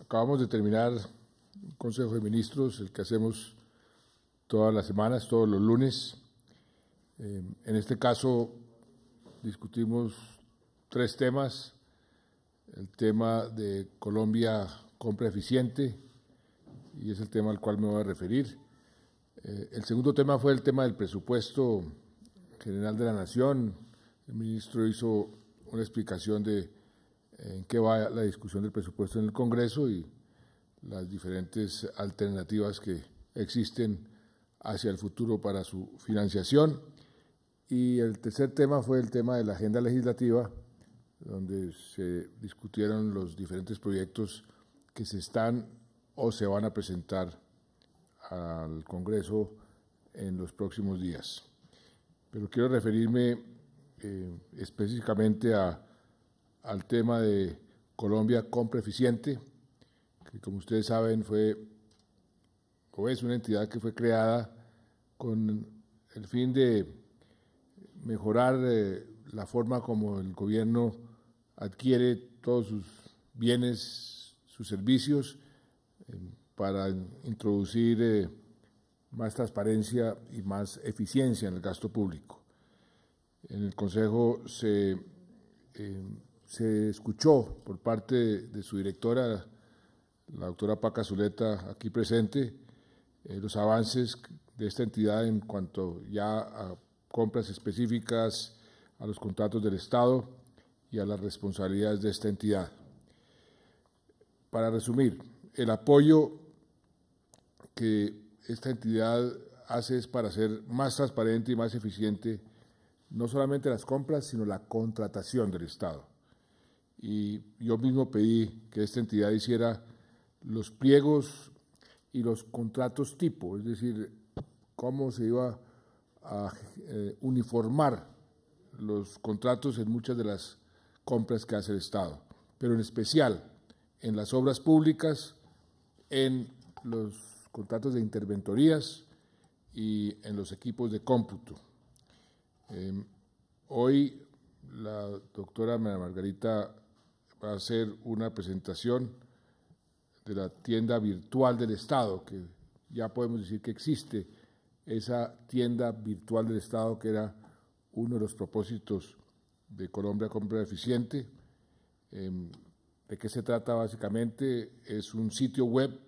Acabamos de terminar el Consejo de Ministros, el que hacemos todas las semanas, todos los lunes. Eh, en este caso discutimos tres temas. El tema de Colombia compra eficiente, y es el tema al cual me voy a referir. Eh, el segundo tema fue el tema del presupuesto general de la Nación, el ministro hizo una explicación de en qué va la discusión del presupuesto en el Congreso y las diferentes alternativas que existen hacia el futuro para su financiación. Y el tercer tema fue el tema de la agenda legislativa, donde se discutieron los diferentes proyectos que se están o se van a presentar al Congreso en los próximos días pero quiero referirme eh, específicamente al tema de Colombia Compra Eficiente, que como ustedes saben fue o es una entidad que fue creada con el fin de mejorar eh, la forma como el gobierno adquiere todos sus bienes, sus servicios, eh, para introducir más transparencia y más eficiencia en el gasto público. En el Consejo se, em, se escuchó por parte de, su directora, la doctora Paca Zuleta, aquí presente, eh, los avances de esta entidad en cuanto ya a compras específicas, a los contratos del Estado y a las responsabilidades de esta entidad. Para resumir, el apoyo que esta entidad hace es para ser más transparente y más eficiente no solamente las compras, sino la contratación del Estado. Y yo mismo pedí que esta entidad hiciera los pliegos y los contratos tipo, es decir, cómo se iba a eh, uniformar los contratos en muchas de las compras que hace el Estado, pero en especial en las obras públicas, en los contratos de interventorías y en los equipos de cómputo. Em, hoy la doctora Margarita va a hacer una presentación de la tienda virtual del Estado, que ya podemos decir que existe esa tienda virtual del Estado que era uno de los propósitos de Colombia Compra Eficiente. Em, ¿De qué se trata básicamente? Es un sitio web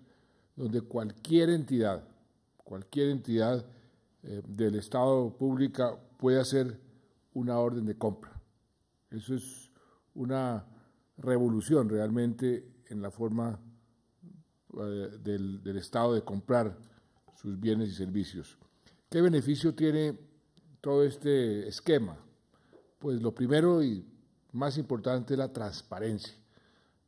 donde cualquier entidad, cualquier entidad eh, del Estado pública puede hacer una orden de compra. Eso es una revolución realmente en la forma eh, del, del Estado de comprar sus bienes y servicios. ¿Qué beneficio tiene todo este esquema? Pues lo primero y más importante es la transparencia.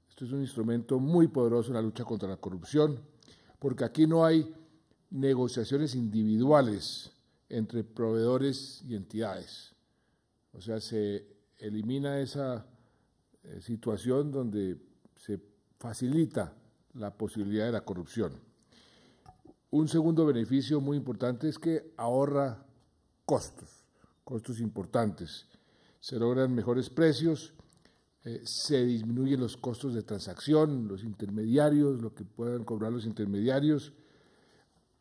Esto es un instrumento muy poderoso en la lucha contra la corrupción porque aquí no hay negociaciones individuales entre proveedores y entidades. O sea, se elimina esa eh, situación donde se facilita la posibilidad de la corrupción. Un segundo beneficio muy importante es que ahorra costos, costos importantes. Se logran mejores precios eh, se disminuyen los costos de transacción, los intermediarios, lo que puedan cobrar los intermediarios,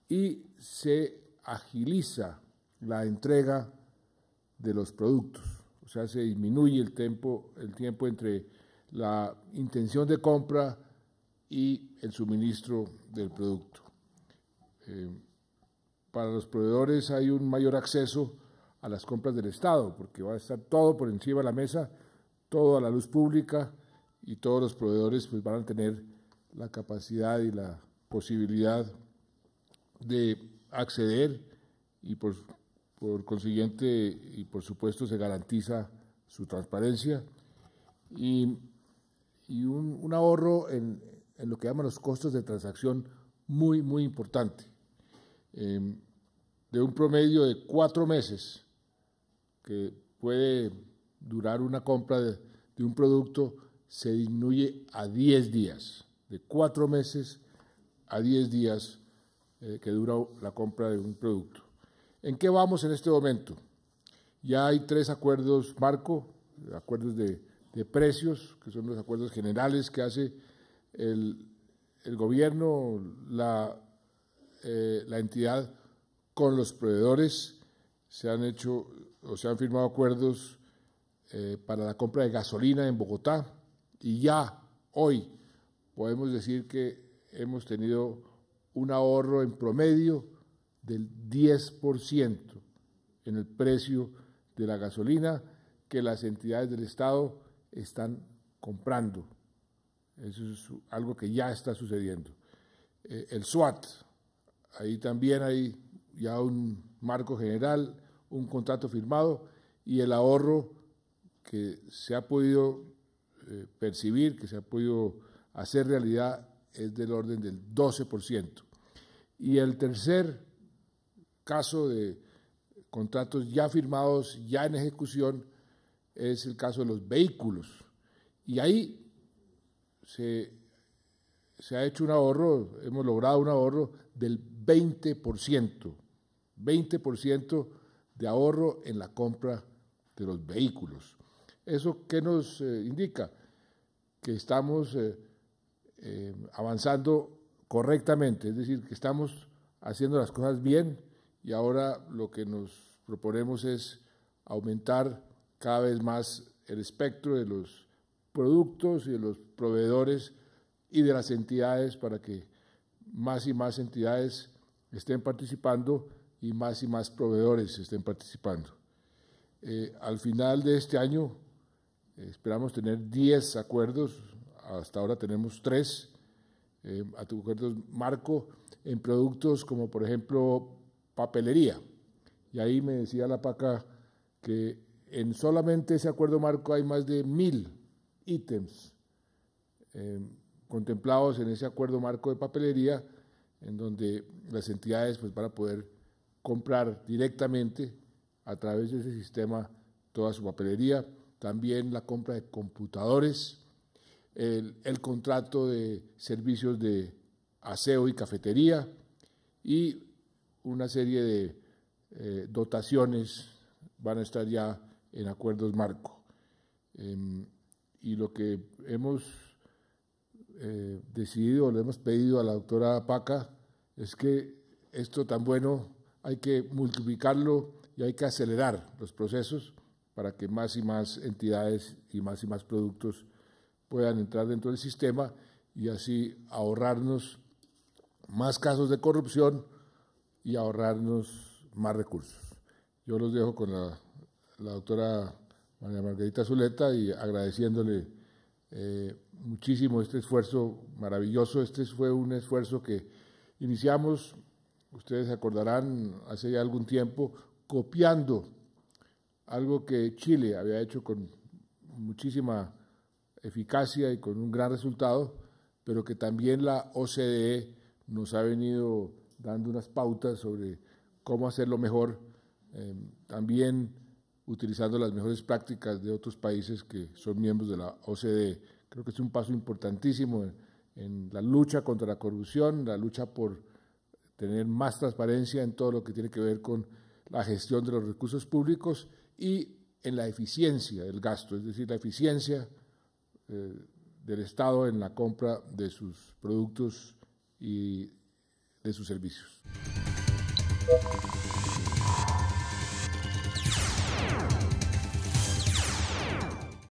y se agiliza la entrega de los productos. O sea, se disminuye el tiempo, entre la intención de compra y el suministro del producto. Eh, para los proveedores hay un mayor acceso a las compras del Estado, porque va a estar todo por encima de la mesa todo a la luz pública y todos los proveedores pues, van a tener la capacidad y la posibilidad de acceder y por, consiguiente y por supuesto se garantiza su transparencia y, un, ahorro en, lo que llaman los costos de transacción muy, muy importante. Em, de un promedio de cuatro meses que puede durar una compra de, un producto se disminuye a 10 días, de 4 meses a 10 días eh, que dura la compra de un producto. ¿En qué vamos en este momento? Ya hay tres acuerdos marco, acuerdos de, precios, que son los acuerdos generales que hace el, gobierno, la, eh, la entidad con los proveedores. Se han hecho o se han firmado acuerdos eh, para la compra de gasolina en Bogotá y ya hoy podemos decir que hemos tenido un ahorro en promedio del 10% en el precio de la gasolina que las entidades del Estado están comprando. Eso es algo que ya está sucediendo. Eh, el SWAT, ahí también hay ya un marco general, un contrato firmado y el ahorro que se ha podido eh, percibir, que se ha podido hacer realidad, es del orden del 12%. Y el tercer caso de contratos ya firmados, ya en ejecución, es el caso de los vehículos. Y ahí se, se ha hecho un ahorro, hemos logrado un ahorro del 20%, 20% de ahorro en la compra de los vehículos. ¿Eso qué nos eh, indica? Que estamos eh, eh, avanzando correctamente, es decir, que estamos haciendo las cosas bien y ahora lo que nos proponemos es aumentar cada vez más el espectro de los productos y de los proveedores y de las entidades para que más y más entidades estén participando y más y más proveedores estén participando. al final de este año Esperamos tener 10 acuerdos, hasta ahora tenemos 3 eh, acuerdos marco en productos como por ejemplo papelería. Y ahí me decía la PACA que en solamente ese acuerdo marco hay más de mil ítems em, contemplados en ese acuerdo marco de papelería, en donde las entidades pues, van a poder comprar directamente a través de ese sistema toda su papelería también la compra de computadores, el, contrato de servicios de aseo y cafetería y una serie de eh, dotaciones van a estar ya en acuerdos marco. Em, y lo que hemos eh, decidido, le hemos pedido a la doctora Paca, es que esto tan bueno hay que multiplicarlo y hay que acelerar los procesos para que más y más entidades y más y más productos puedan entrar dentro del sistema y así ahorrarnos más casos de corrupción y ahorrarnos más recursos. Yo los dejo con la, doctora María Margarita Zuleta y agradeciéndole eh, muchísimo este esfuerzo maravilloso. Este fue un esfuerzo que iniciamos, ustedes se acordarán, hace ya algún tiempo, copiando algo que Chile había hecho con muchísima eficacia y con un gran resultado, pero que también la OCDE nos ha venido dando unas pautas sobre cómo hacerlo mejor, em, también utilizando las mejores prácticas de otros países que son miembros de la OCDE. Creo que es un paso importantísimo en la lucha contra la corrupción, la lucha por tener más transparencia en todo lo que tiene que ver con la gestión de los recursos públicos y en la eficiencia del gasto, es decir, la eficiencia eh, del Estado en la compra de sus productos y de sus servicios.